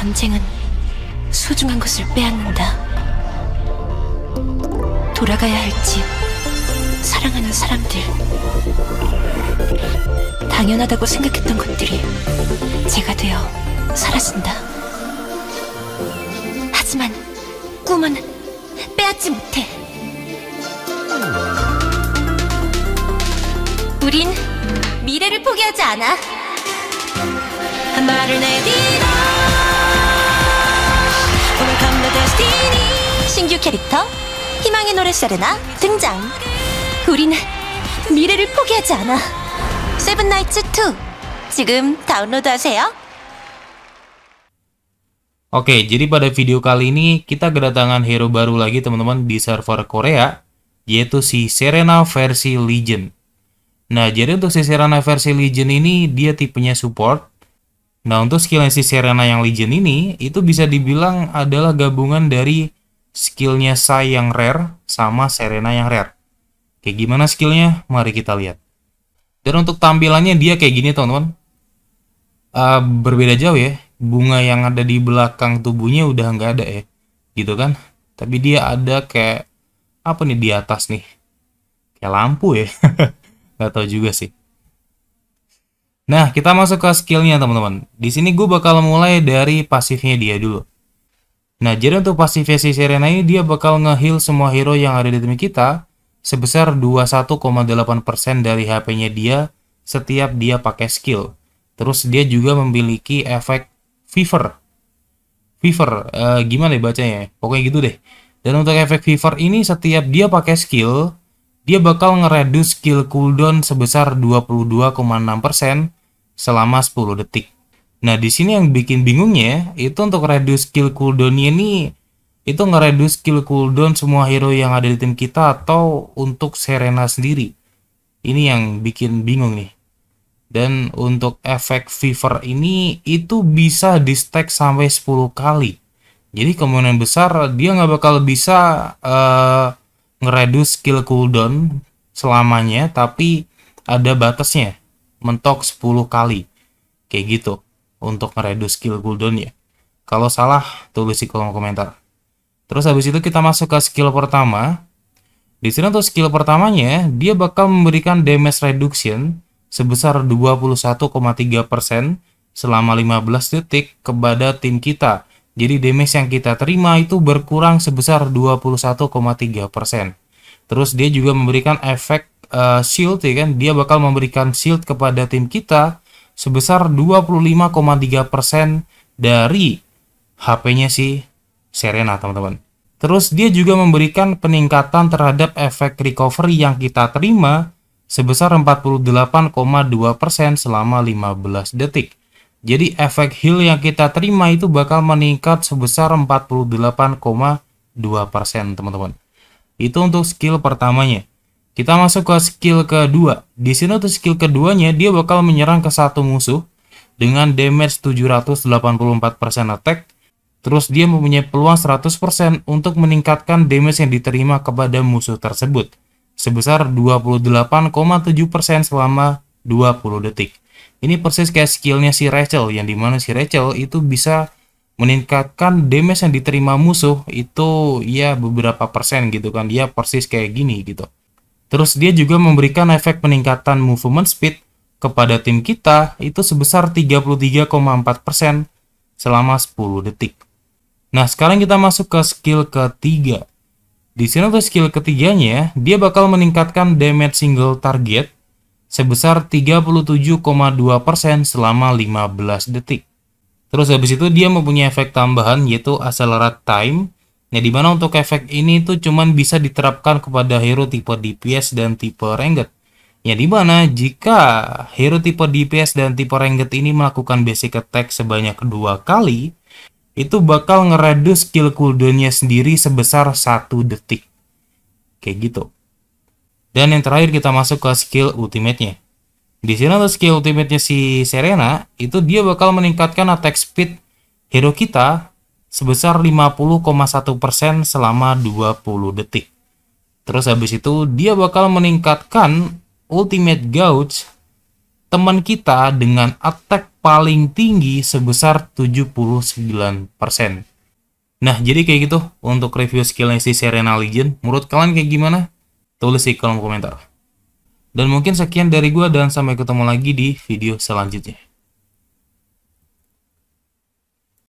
전쟁은 소중한 것을 빼앗는다. 돌아가야 할 집, 사랑하는 사람들. 당연하다고 생각했던 것들이 제가 되어 사라진다. 하지만 꿈은 빼앗지 못해. 우린 미래를 포기하지 않아. 말을 내딛어. 신규 캐릭터 희망의 노래 세레나 등장. 우리는 미래를 포기하지 않아. 세븐나이츠 2 지금 다운로드하세요. Oke, jadi pada video kali ini kita kedatangan hero baru lagi teman-teman di server Korea, yaitu si Serena versi Legion. Nah, jadi untuk si Serena versi Legion ini, dia tipenya support. Nah, untuk skillnya si Serena yang Legion ini, itu bisa dibilang adalah gabungan dari skillnya Sai yang rare sama Serena yang rare. Kayak gimana skillnya? Mari kita lihat. Dan untuk tampilannya dia kayak gini teman-teman. Uh, berbeda jauh ya. Bunga yang ada di belakang tubuhnya udah nggak ada ya. Gitu kan. Tapi dia ada kayak apa nih di atas nih. Kayak lampu ya. nggak tahu juga sih. Nah, kita masuk ke skillnya teman-teman. Di sini gue bakal mulai dari pasifnya dia dulu. Nah, jadi untuk pasif si Serena ini dia bakal ngeheal semua hero yang ada di tim kita sebesar 21,8% dari HP-nya dia setiap dia pakai skill. Terus dia juga memiliki efek fever. Fever, uh, gimana ya bacanya? Ya? Pokoknya gitu deh. Dan untuk efek fever ini setiap dia pakai skill, dia bakal ngereduce skill cooldown sebesar 22,6% selama 10 detik. Nah, di sini yang bikin bingungnya itu untuk reduce skill cooldownnya ini itu ngereduce skill cooldown semua hero yang ada di tim kita atau untuk Serena sendiri. Ini yang bikin bingung nih. Dan untuk efek fever ini itu bisa di stack sampai 10 kali. Jadi kemungkinan besar dia nggak bakal bisa uh, ngereduce skill cooldown selamanya tapi ada batasnya mentok 10 kali kayak gitu untuk ngereduce skill cooldown ya. Kalau salah, tulis di kolom komentar. Terus habis itu kita masuk ke skill pertama. Di sini untuk skill pertamanya, dia bakal memberikan damage reduction sebesar 21,3% selama 15 detik kepada tim kita. Jadi damage yang kita terima itu berkurang sebesar 21,3%. Terus dia juga memberikan efek uh, eh, shield ya kan, dia bakal memberikan shield kepada tim kita sebesar 25,3 persen dari HP-nya si Serena, teman-teman. Terus dia juga memberikan peningkatan terhadap efek recovery yang kita terima sebesar 48,2% persen selama 15 detik. Jadi efek heal yang kita terima itu bakal meningkat sebesar 48,2% teman-teman. Itu untuk skill pertamanya. Kita masuk ke skill kedua. Di sini untuk skill keduanya dia bakal menyerang ke satu musuh dengan damage 784% attack. Terus dia mempunyai peluang 100% untuk meningkatkan damage yang diterima kepada musuh tersebut sebesar 28,7% selama 20 detik. Ini persis kayak skillnya si Rachel yang dimana si Rachel itu bisa meningkatkan damage yang diterima musuh itu ya beberapa persen gitu kan. Dia persis kayak gini gitu. Terus dia juga memberikan efek peningkatan movement speed kepada tim kita itu sebesar 33,4% selama 10 detik. Nah, sekarang kita masuk ke skill ketiga. Di sini untuk skill ketiganya, ya, dia bakal meningkatkan damage single target sebesar 37,2% selama 15 detik. Terus habis itu dia mempunyai efek tambahan yaitu accelerate time Nah, ya, dimana untuk efek ini itu cuman bisa diterapkan kepada hero tipe DPS dan tipe Ranged. Ya mana jika hero tipe DPS dan tipe Ranged ini melakukan basic attack sebanyak dua kali, itu bakal ngereduce skill cooldownnya sendiri sebesar satu detik. Kayak gitu. Dan yang terakhir kita masuk ke skill ultimate-nya. Di sini untuk skill ultimate-nya si Serena, itu dia bakal meningkatkan attack speed hero kita sebesar 50,1 persen selama 20 detik. Terus habis itu dia bakal meningkatkan ultimate gauge teman kita dengan attack paling tinggi sebesar 79%. Nah, jadi kayak gitu untuk review skillnya si Serena Legion. Menurut kalian kayak gimana? Tulis di kolom komentar. Dan mungkin sekian dari gue dan sampai ketemu lagi di video selanjutnya.